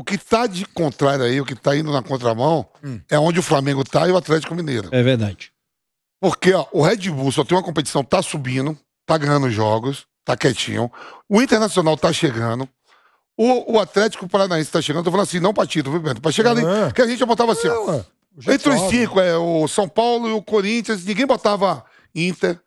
O que está de contrário aí, o que está indo na contramão, hum. é onde o Flamengo está e o Atlético Mineiro. É verdade. Porque ó, o Red Bull só tem uma competição, tá subindo, tá ganhando jogos, tá quietinho. O Internacional tá chegando. O, o Atlético Paranaense tá chegando. Tô falando assim, não pra título, viu, Bento? Pra chegar ali, ah. que a gente já botava assim, ó. entre os cinco, é o São Paulo e o Corinthians, ninguém botava Inter,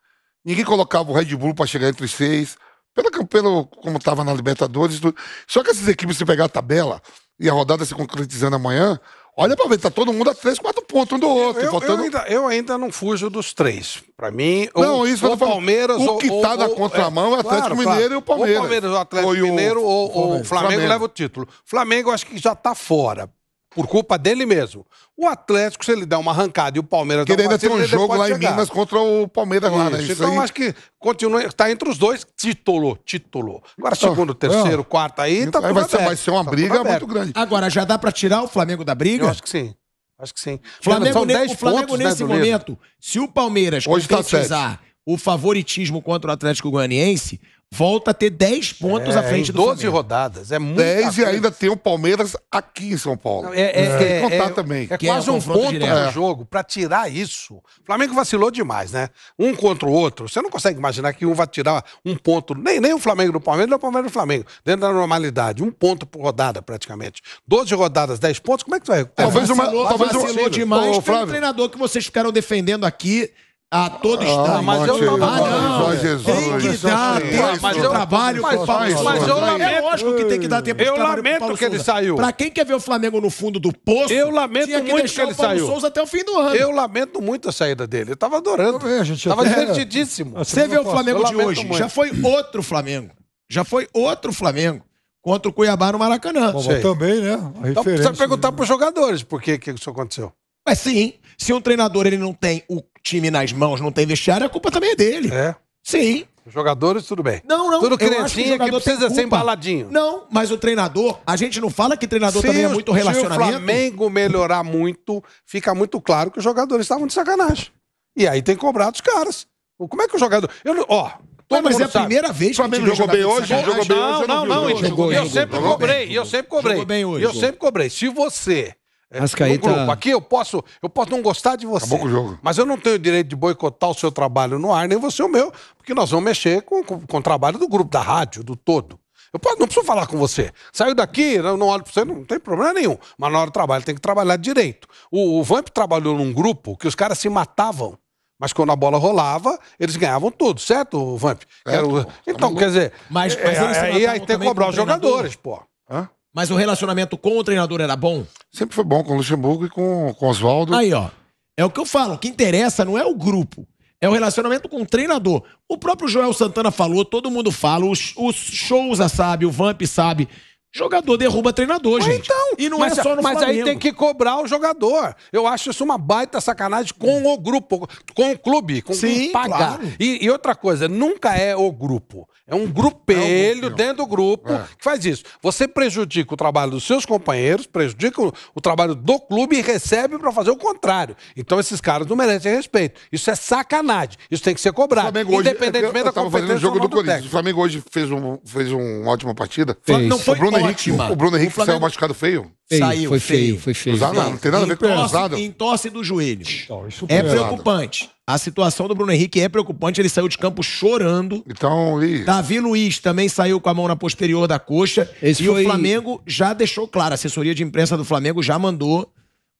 ninguém colocava o Red Bull pra chegar entre os seis. Pelo, pelo como tava na Libertadores. Tudo. Só que essas equipes, se pegar a tabela, e a rodada se concretizando amanhã, olha para ver, tá todo mundo a três, quatro pontos um do outro. Eu, faltando... eu, ainda, eu ainda, não fujo dos três. Para mim, não, ou, isso ou Palmeiras o O que está na contramão é o é, Atlético claro, Mineiro claro. e o Palmeiras. O Palmeiras, o Atlético ou Mineiro ou o Flamengo, Flamengo, leva o título. Flamengo, acho que já está fora por culpa dele mesmo. O Atlético, se ele der uma arrancada e o Palmeiras... Que ainda vacina, tem um jogo lá chegar. em Minas contra o Palmeiras lá, né? Isso então aí... acho que continua, está entre os dois, título, título. Agora então, segundo, terceiro, ah, quarto aí, tá aí vai, ser, vai ser, uma tá briga muito grande. Agora, já dá para tirar o Flamengo da briga? Eu acho que sim. Acho que sim. Flamengo, São ne o Flamengo pontos, né, nesse né, momento, se o Palmeiras Hoje concretizar tá o favoritismo contra o Atlético Goianiense, volta a ter 10 pontos é, à frente do 12 Flamengo. 12 rodadas, é muito 10 e ainda tem o Palmeiras aqui em São Paulo. É, é, tem que é, é, contar é, também. É quase um ponto direto. no jogo para tirar isso. O Flamengo vacilou demais, né? Um contra o outro. Você não consegue imaginar que um vai tirar um ponto, nem, nem o Flamengo do Palmeiras, nem o Palmeiras do Flamengo, dentro da normalidade. Um ponto por rodada, praticamente. 12 rodadas, 10 pontos, como é que tu vai recuperar? Talvez uma, vacilou, talvez vacilou demais o Flávio. pelo treinador que vocês ficaram defendendo aqui a todo ah, instante. Ah, mas eu não ah, não. Jesus. Tem que dar tempo de trabalho mas, para mas, mas eu é lamento. É lógico que tem que dar tempo de eu trabalho Eu lamento que ele saiu. Pra quem quer ver o Flamengo no fundo do poço, eu lamento que muito que ele saiu. Souza até o fim do ano. Eu lamento muito a saída dele. Eu tava adorando. Eu gente, tava divertidíssimo. Assim Você vê o Flamengo de hoje. Já foi outro Flamengo. Já foi outro Flamengo contra o Cuiabá no Maracanã. Bom, também, né? A então precisa perguntar né? para os jogadores por que, que isso aconteceu. Mas sim, se um treinador ele não tem o time nas mãos, não tem vestiário, a culpa também é dele. É. Sim. Os jogadores, tudo bem. Não, não. Tudo crentinha que, que assim é precisa ser embaladinho. Não, mas o treinador, a gente não fala que treinador se também é muito relacionamento. Se o Flamengo melhorar muito, fica muito claro que os jogadores estavam de sacanagem. E aí tem cobrado os caras. Como é que o jogador... Eu, ó, Todo mas é a sabe. primeira vez que o Flamengo jogou bem hoje, jogou bem hoje. Não, não, não, não, não, não, não, eu não, sempre não, não, não, Eu sempre cobrei. não, não, é, no tá- grupo. Aqui eu posso, eu posso não gostar de você. Acabou com o jogo. Mas eu não tenho o direito de boicotar o seu trabalho no ar, nem você o meu, porque nós vamos mexer com, com, com o trabalho do grupo, da rádio, do todo. Eu posso, não preciso falar com você. Saiu daqui, não, não olho pra você, não tem problema nenhum. Mas na hora do trabalho tem que trabalhar direito. O, o Vamp trabalhou num grupo que os caras se matavam. Mas quando a bola rolava, eles ganhavam tudo, certo, Vamp? Certo, Era... Então, tá quer dizer. Mas, mas é, aí, aí tem que cobrar os jogadores, pô. Hã? Mas o relacionamento com o treinador era bom? Sempre foi bom com o Luxemburgo e com, com o Oswaldo. Aí, ó. É o que eu falo. O que interessa não é o grupo. É o relacionamento com o treinador. O próprio Joel Santana falou, todo mundo fala, os shows Souza sabe, o Vamp sabe. Jogador derruba treinador, mas gente. Então, e não mas, é só no Mas Flamengo. aí tem que cobrar o jogador. Eu acho isso uma baita sacanagem com o grupo, com o clube, com Sim, quem paga. Claro. E, e, outra coisa, nunca é o grupo. É um grupelho é um dentro do grupo é. que faz isso. Você prejudica o trabalho dos seus companheiros, prejudica o, o trabalho do clube e recebe para fazer o contrário. Então esses caras não merecem respeito. Isso é sacanagem. Isso tem que ser cobrado. Flamengo hoje, eu, eu da competência. Fazendo o jogo do, do O Flamengo hoje fez, um, fez uma ótima partida. Fez. Não foi, o Bruno Henrique, ótima. O Bruno Henrique o Flamengo... saiu machucado feio? feio saiu, foi feio, feio foi feio. feio. Não tem nada a ver com cruzado. Entorse do joelho. Então, é, é preocupante. A situação do Bruno Henrique é preocupante, ele saiu de campo chorando. Então, e... Davi Luiz também saiu com a mão na posterior da coxa. Esse e foi... o Flamengo já deixou claro, a assessoria de imprensa do Flamengo já mandou.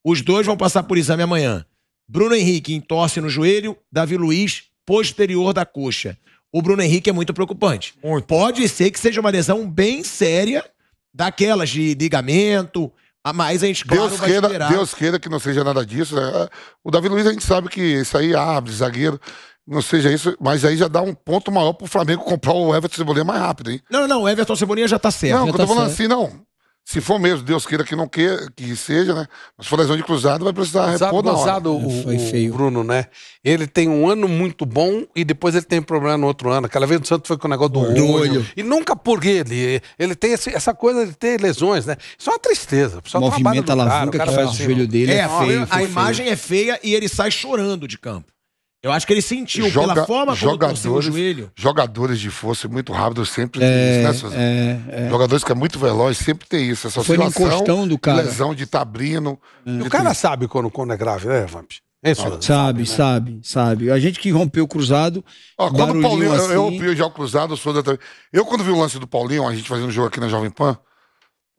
Os dois vão passar por exame amanhã. Bruno Henrique entorce no joelho, Davi Luiz posterior da coxa o Bruno Henrique é muito preocupante. Muito. Pode ser que seja uma lesão bem séria daquelas de ligamento, mas a gente, claro, Deus queira, esperar. Deus queira que não seja nada disso. Né? O Davi Luiz, a gente sabe que isso aí abre, zagueiro, não seja isso, mas aí já dá um ponto maior pro Flamengo comprar o Everton Cebolinha mais rápido, hein? Não, não, o Everton Cebolinha já tá certo. Não, quando eu tô tá falando certo. assim, não. Se for mesmo, Deus queira que não que, que seja, né? Mas for lesão de cruzado, vai precisar Sabe, repor na hora. O, Foi feio. o Bruno, né? Ele tem um ano muito bom e depois ele tem problema no outro ano. Aquela vez o Santos foi com o negócio do, olho. olho. E nunca por ele. Ele tem esse, essa coisa de ter lesões, né? Isso é uma tristeza. O Movimenta alavanca cara, que faz o assim, joelho dele. É, é feio, a, a imagem é feia e ele sai chorando de campo. Eu acho que ele sentiu Joga, pela forma como jogadores, o joelho. Jogadores de força muito rápido, sempre é, tem isso, né, Suzano? É, é. Jogadores que é muito veloz sempre tem isso. Essa Foi no encostão do cara. Lesão de tabrino. Tá é. o cara sabe quando, quando é grave, né, Vamp? É sabe, sabe, né? sabe, sabe. A gente que rompeu o cruzado. Ó, quando o Paulinho, assim... eu rompi já o cruzado, sou da. Eu, quando vi o lance do Paulinho, a gente fazendo jogo aqui na Jovem Pan,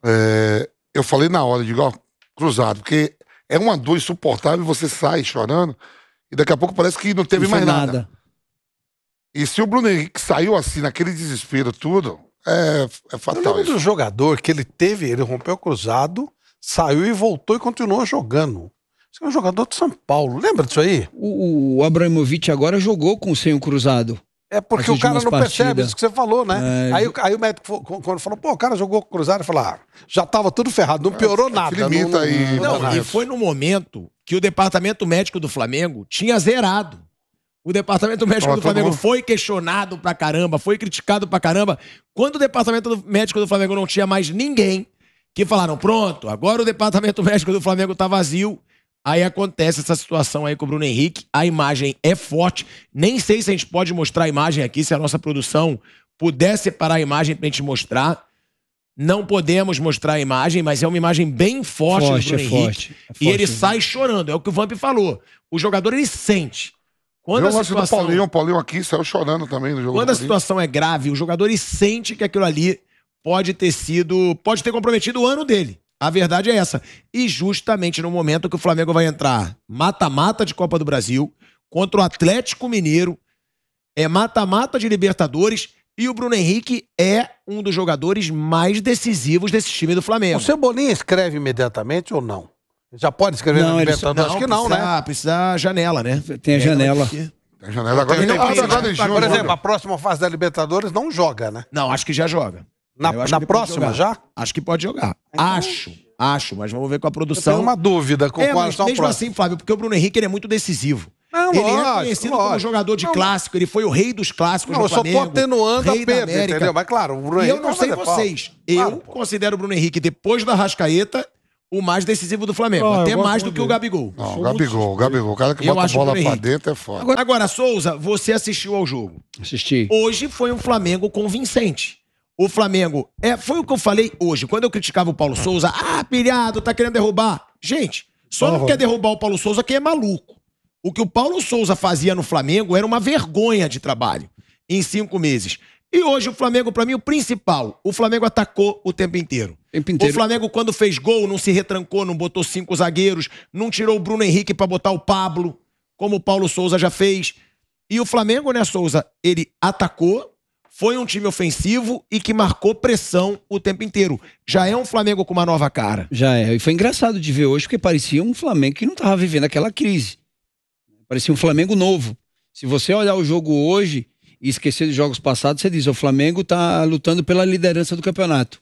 é... eu falei na hora, digo, ó, cruzado, porque é uma dor insuportável, você sai chorando e daqui a pouco parece que não teve não mais nada. nada. E se o Bruno Henrique saiu assim, naquele desespero tudo, é, é fatal. Eu lembro isso. do jogador que ele teve, ele rompeu o cruzado, saiu e voltou e continuou jogando. Você é um jogador de São Paulo, lembra disso aí? O, o Abramovich agora jogou com o sem o cruzado. É porque o cara não partidas. percebe isso que você falou, né? É, aí, aí, o médico, quando falou, pô, o cara jogou cruzado, ele falou, ah, já tava tudo ferrado, não é, piorou é nada. Limita não, aí, não, não, e foi no momento que o departamento médico do Flamengo tinha zerado. O departamento médico Olá, do Flamengo foi questionado pra caramba, foi criticado pra caramba. Quando o departamento médico do Flamengo não tinha mais ninguém, que falaram, pronto, agora o departamento médico do Flamengo tá vazio, Aí acontece essa situação aí com o Bruno Henrique. A imagem é forte. Nem sei se a gente pode mostrar a imagem aqui, se a nossa produção puder separar a imagem pra gente mostrar. Não podemos mostrar a imagem, mas é uma imagem bem forte, forte do Bruno é Henrique. Forte, é forte, e ele sai chorando. É o que o Vamp falou. O jogador, ele sente. Quando eu a situação... do Paulinho, o Paulinho aqui saiu chorando também no jogo. Quando a situação é grave, o jogador ele sente que aquilo ali pode ter sido. pode ter comprometido o ano dele. A verdade é essa. E justamente no momento que o Flamengo vai entrar mata-mata de Copa do Brasil, contra o Atlético Mineiro, é mata-mata de Libertadores, e o Bruno Henrique é um dos jogadores mais decisivos desse time do Flamengo. O Cebolinha escreve imediatamente ou não? Já pode escrever não, Libertadores? Não, Acho que não, precisa, né? Precisa janela, né? Tem a janela. A janela agora tem, tem, tem, né? tem, tá Por exemplo, a próxima fase da Libertadores não joga, né? Não, acho que já joga. Na, na próxima já? Acho que pode jogar. Então... Acho. Acho, mas vamos ver com a produção. Eu uma dúvida com é, qual mesmo assim, Fábio, porque o Bruno Henrique ele é muito decisivo. Não, ele é lógico, é conhecido lógico. como jogador de não. clássico, ele foi o rei dos clássicos não, do Flamengo. Eu só tô atenuando a perda, entendeu? Mas claro, o Bruno e Henrique. eu não sei vocês. eu claro, considero o Bruno Henrique, depois da Rascaeta, o mais decisivo do Flamengo. Ah, até mais do que o Gabigol. Não, o Gabigol, o Gabigol. O cara que eu bota a bola pra dentro é foda. Agora, Agora, Souza, você assistiu ao jogo. Assisti. Hoje foi um Flamengo convincente o Flamengo. É, foi o que eu falei hoje, quando eu criticava o Paulo Souza. Ah, pilhado, tá querendo derrubar. Gente, só não quer derrubar o Paulo Souza quem é maluco. O que o Paulo Souza fazia no Flamengo era uma vergonha de trabalho em cinco meses. E hoje o Flamengo, para mim, o principal. O Flamengo atacou o tempo inteiro. tempo inteiro. O Flamengo, quando fez gol, não se retrancou, não botou cinco zagueiros, não tirou o Bruno Henrique para botar o Pablo, como o Paulo Souza já fez. E o Flamengo, né, Souza, ele atacou, foi um time ofensivo e que marcou pressão o tempo inteiro. Já é um Flamengo com uma nova cara. Já é. E foi engraçado de ver hoje, porque parecia um Flamengo que não estava vivendo aquela crise. Parecia um Flamengo novo. Se você olhar o jogo hoje e esquecer dos jogos passados, você diz: o Flamengo está lutando pela liderança do campeonato.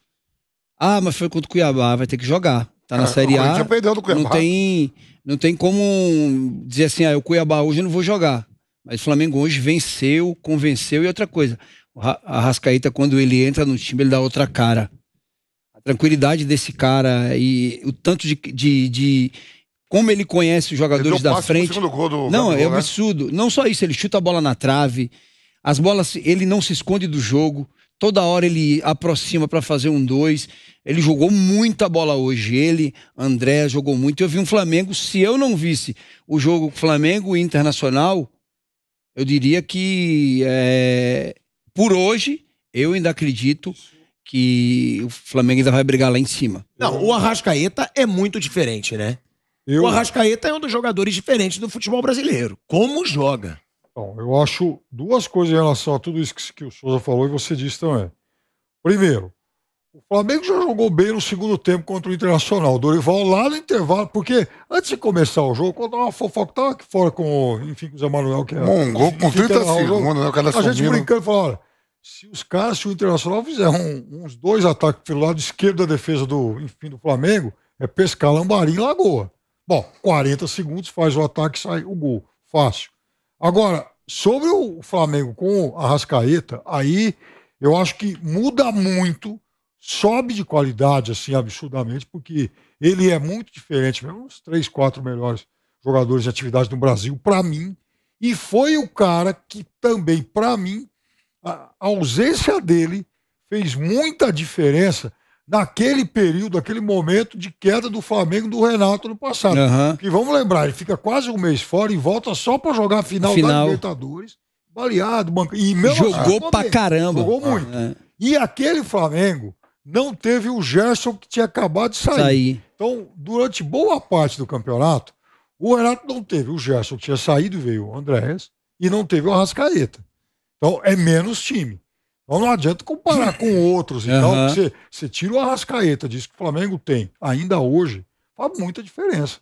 Ah, mas foi contra o Cuiabá, vai ter que jogar. Tá na é, Série A. Já perdeu Não tem, não tem como dizer assim: ah, o Cuiabá hoje eu não vou jogar. Mas o Flamengo hoje venceu, convenceu e outra coisa a Rascaíta, quando ele entra no time, ele dá outra cara. A tranquilidade desse cara e o tanto de. de, de como ele conhece os jogadores da frente. Gol do não, é um né? absurdo. Não só isso, ele chuta a bola na trave. As bolas, ele não se esconde do jogo. Toda hora ele aproxima para fazer um dois. Ele jogou muita bola hoje. Ele, André, jogou muito. Eu vi um Flamengo, se eu não visse o jogo Flamengo Internacional, eu diria que é, por hoje, eu ainda acredito que o Flamengo ainda vai brigar lá em cima. Não, o Arrascaeta é muito diferente, né? Eu... O Arrascaeta é um dos jogadores diferentes do futebol brasileiro. Como joga? Bom, eu acho duas coisas em relação a tudo isso que, que o Souza falou e você disse também. Primeiro, o Flamengo já jogou bem no segundo tempo contra o Internacional. Dorival lá no intervalo, porque antes de começar o jogo, quando uma fofoca tava aqui fora com, enfim, com o Zé Manuel, que era. É Bom, gol com 30 segundos, né? A gente né? brincando e falando, olha, se os caras, se o Internacional fizer um, uns dois ataques pelo lado esquerdo da defesa do, enfim, do Flamengo, é pescar lambarim e lagoa. Bom, 40 segundos faz o ataque e sai o gol. Fácil. Agora, sobre o Flamengo com a Rascaeta, aí eu acho que muda muito sobe de qualidade assim absurdamente, porque ele é muito diferente, é uns três, quatro melhores jogadores de atividade do Brasil, para mim, e foi o cara que também, para mim, a ausência dele fez muita diferença naquele período, aquele momento de queda do Flamengo do Renato no passado. Uhum. vamos lembrar, ele fica quase um mês fora e volta só para jogar a final, final, da Libertadores, baleado, banca. E mesmo jogou assim, pra caramba. Jogou muito. Ah, é. E aquele Flamengo não teve o Gerson que tinha acabado de sair. Então, durante boa parte do campeonato, o Renato não teve o Gerson que tinha saído, veio o Andréas, e não teve o Arrascaeta. Então, é menos time. Então, não adianta comparar com outros. Então, uhum. você, você tira o Arrascaeta, diz que o Flamengo tem, ainda hoje, faz muita diferença.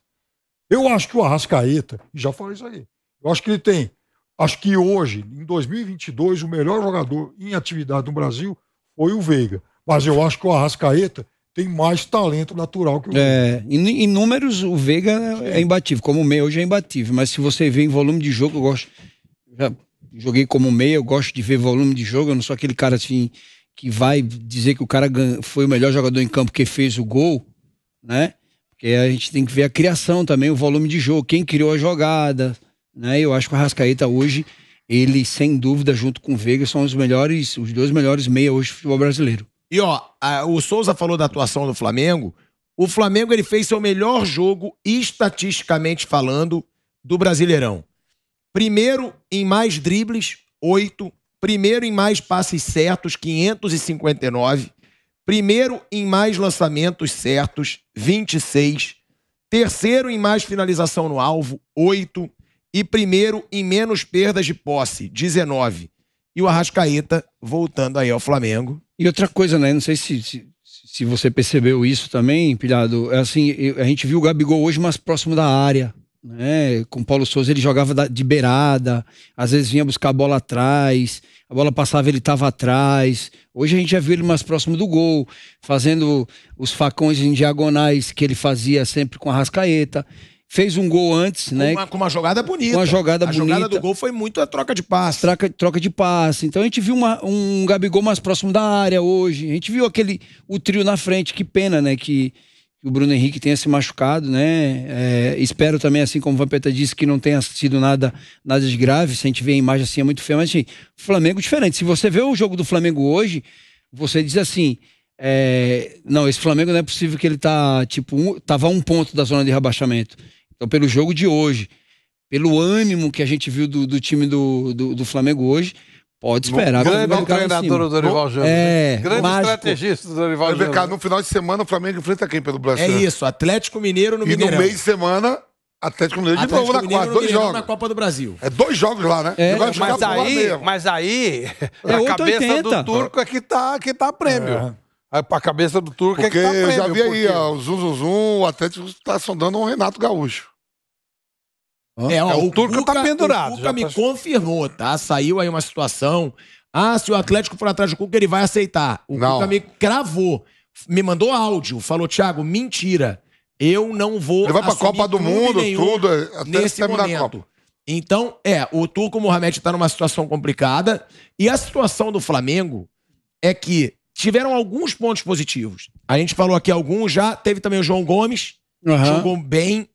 Eu acho que o Arrascaeta, já falei isso aí, eu acho que ele tem, acho que hoje, em 2022, o melhor jogador em atividade no Brasil foi o Veiga. Mas eu acho que o Arrascaeta tem mais talento natural que o É, em, em números, o Veiga é imbatível. Como meia hoje é imbatível. Mas se você vê em volume de jogo, eu gosto. Já joguei como meia, eu gosto de ver volume de jogo. Eu não sou aquele cara assim que vai dizer que o cara foi o melhor jogador em campo que fez o gol, né? Porque a gente tem que ver a criação também, o volume de jogo, quem criou a jogada, né? Eu acho que o Arrascaeta hoje, ele sem dúvida junto com o Veiga são os melhores, os dois melhores meia hoje do futebol brasileiro. E ó, a, o Souza falou da atuação do Flamengo. O Flamengo ele fez seu melhor jogo, estatisticamente falando, do Brasileirão. Primeiro em mais dribles, 8. Primeiro em mais passes certos, 559. Primeiro em mais lançamentos certos, 26. Terceiro em mais finalização no alvo, 8. E primeiro em menos perdas de posse, 19 e o Arrascaeta voltando aí ao Flamengo. E outra coisa, né? Não sei se, se, se você percebeu isso também, Pilhado. É assim, a gente viu o Gabigol hoje mais próximo da área. Né? Com o Paulo Souza ele jogava de beirada, às vezes vinha buscar a bola atrás, a bola passava ele estava atrás. Hoje a gente já viu ele mais próximo do gol, fazendo os facões em diagonais que ele fazia sempre com a Rascaeta fez um gol antes, com né? Uma, com uma jogada bonita. Com uma jogada a bonita. A jogada do gol foi muito a troca de passe. Troca, troca de passe. Então a gente viu uma, um Gabigol mais próximo da área hoje. A gente viu aquele o trio na frente. Que pena, né? Que, que o Bruno Henrique tenha se machucado, né? É, espero também, assim como o Vampeta disse, que não tenha sido nada, nada de grave. Se a gente vê a imagem assim, é muito feio. Mas, assim, Flamengo diferente. Se você vê o jogo do Flamengo hoje, você diz assim... É, não, esse Flamengo não é possível que ele tá, tipo, um, tava a um ponto da zona de rebaixamento. Então, pelo jogo de hoje, pelo ânimo que a gente viu do, do time do, do, do Flamengo hoje, Pode esperar. Grande tá treinador do Dorival Júnior. Né? É, grande mágico. estrategista do Dorival é Júnior. Né? No final de semana, o Flamengo enfrenta quem pelo Brasil? É isso, Atlético Mineiro no Mineirão. E no meio de semana, Atlético Mineiro Atlético novo né? na dois jogos. na Copa do Brasil. É dois jogos lá, né? É, mas, aí, mas aí, mas aí, é a cabeça 80. do turco é que tá, que tá prêmio. É. Aí pra cabeça do turco porque é que tá prêmio, eu já vi aí, ó, o zum, zum, zum, o Atlético tá sondando um Renato Gaúcho. É, é o, o Turco tá Cuca, tá pendurado. O Cuca me tá... confirmou, tá? Saiu aí uma situação. Ah, se o Atlético for atrás do Cuca, ele vai aceitar. O não. Cuca me cravou. Me mandou áudio, falou, Thiago, mentira. Eu não vou. Ele vai pra Copa do Mundo, tudo, é, até nesse momento. Copa. Então, é, o Turco Mohamed tá numa situação complicada. E a situação do Flamengo é que tiveram alguns pontos positivos. A gente falou aqui alguns já. Teve também o João Gomes, uhum. jogou bem.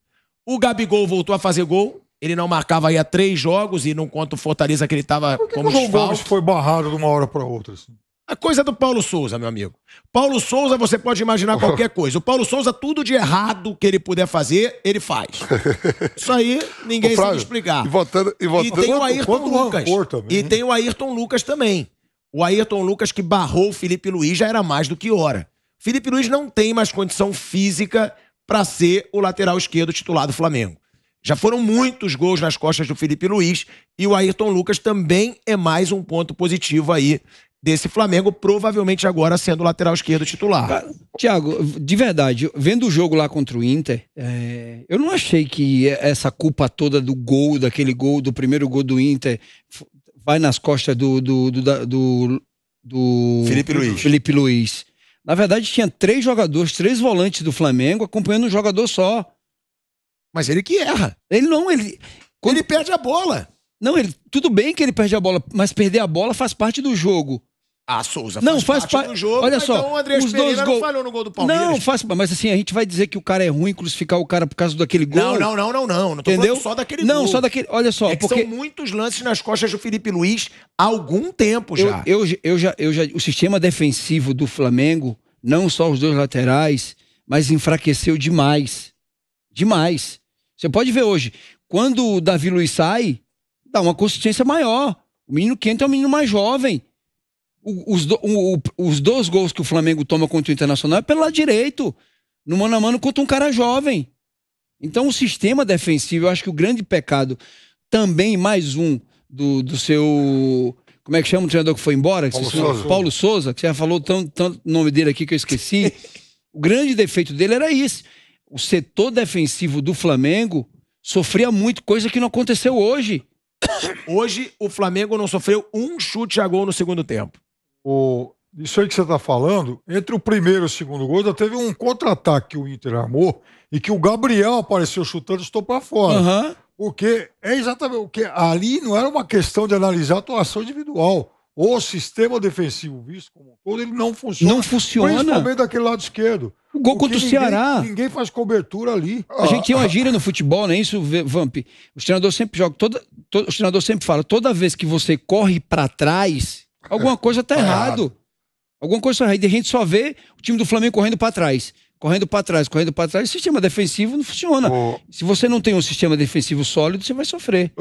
O Gabigol voltou a fazer gol. Ele não marcava aí há três jogos e não conta o Fortaleza que ele estava como que o João Gomes foi barrado de uma hora para outra. Assim? A coisa do Paulo Souza, meu amigo. Paulo Souza, você pode imaginar qualquer coisa. O Paulo Souza, tudo de errado que ele puder fazer, ele faz. Isso aí, ninguém Ô, Flávio, sabe explicar. E, votando, e, votando, e tem o Ayrton Lucas. E tem o Ayrton Lucas também. O Ayrton Lucas que barrou o Felipe Luiz já era mais do que hora. Felipe Luiz não tem mais condição física para ser o lateral esquerdo titular do Flamengo. Já foram muitos gols nas costas do Felipe Luiz e o Ayrton Lucas também é mais um ponto positivo aí desse Flamengo, provavelmente agora sendo o lateral esquerdo titular. Tiago, de verdade, vendo o jogo lá contra o Inter, é, eu não achei que essa culpa toda do gol, daquele gol, do primeiro gol do Inter, vai nas costas do, do, do, do, do Felipe, Luiz. Felipe Luiz. Na verdade, tinha três jogadores, três volantes do Flamengo acompanhando um jogador só. Mas ele que erra. Ele não, ele. Quando... Ele perde a bola. Não, ele, tudo bem que ele perde a bola, mas perder a bola faz parte do jogo. Ah, Souza faz não, faz parte do jogo. Olha só, então o André Pereira dois gol... não falhou no gol do Palmeiras. Não, faz mas assim, a gente vai dizer que o cara é ruim, crucificar o cara por causa daquele gol. Não, não, não, não, não. Não tô Entendeu? só daquele não, gol. Não, só daquele. Olha só, é porque... são muitos lances nas costas do Felipe Luiz há algum tempo já. Eu, eu, eu, já, eu já. O sistema defensivo do Flamengo, não só os dois laterais, mas enfraqueceu demais. Demais. Você pode ver hoje, quando o Davi Luiz sai, dá uma consistência maior. O menino quente é um menino mais jovem os, do, o, os dois gols que o Flamengo toma contra o Internacional é pelo lado direito, no mano a mano contra um cara jovem. Então, o sistema defensivo, eu acho que o grande pecado, também mais um do, do seu. Como é que chama o treinador que foi embora? Paulo, Souza. Paulo Souza, que você já falou tanto, tanto nome dele aqui que eu esqueci. o grande defeito dele era isso. O setor defensivo do Flamengo sofria muito, coisa que não aconteceu hoje. Hoje, o Flamengo não sofreu um chute a gol no segundo tempo o, isso aí que você está falando, entre o primeiro e o segundo gol, já teve um contra-ataque que o Inter armou e que o Gabriel apareceu chutando, estou para fora. Uhum. Porque é exatamente o que ali não era uma questão de analisar a atuação individual. O sistema defensivo visto como um todo, ele não funciona. Não funciona. Principalmente daquele lado esquerdo. O gol contra o Ceará. Ninguém faz cobertura ali. A gente tem uma gíria no futebol, não é isso, Vamp? Os treinadores sempre jogam. Toda, os treinadores sempre falam: toda vez que você corre para trás, Alguma tá coisa tá, tá errado. errado. Alguma coisa tá errada. E a gente só vê o time do Flamengo correndo para trás. Correndo para trás, correndo para trás. O sistema defensivo não funciona. Se você não tem um sistema defensivo sólido, você vai sofrer.